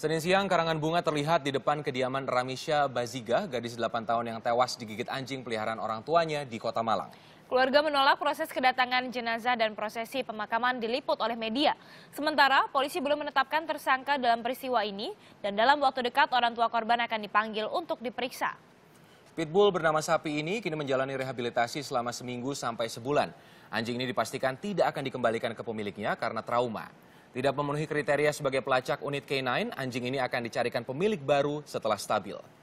Senin siang karangan bunga terlihat di depan kediaman Ramisha Baziga, gadis 8 tahun yang tewas digigit anjing peliharaan orang tuanya di Kota Malang. Keluarga menolak proses kedatangan jenazah dan prosesi pemakaman diliput oleh media. Sementara, polisi belum menetapkan tersangka dalam peristiwa ini dan dalam waktu dekat orang tua korban akan dipanggil untuk diperiksa. Pitbull bernama Sapi ini kini menjalani rehabilitasi selama seminggu sampai sebulan. Anjing ini dipastikan tidak akan dikembalikan ke pemiliknya karena trauma. Tidak memenuhi kriteria sebagai pelacak unit K9, anjing ini akan dicarikan pemilik baru setelah stabil.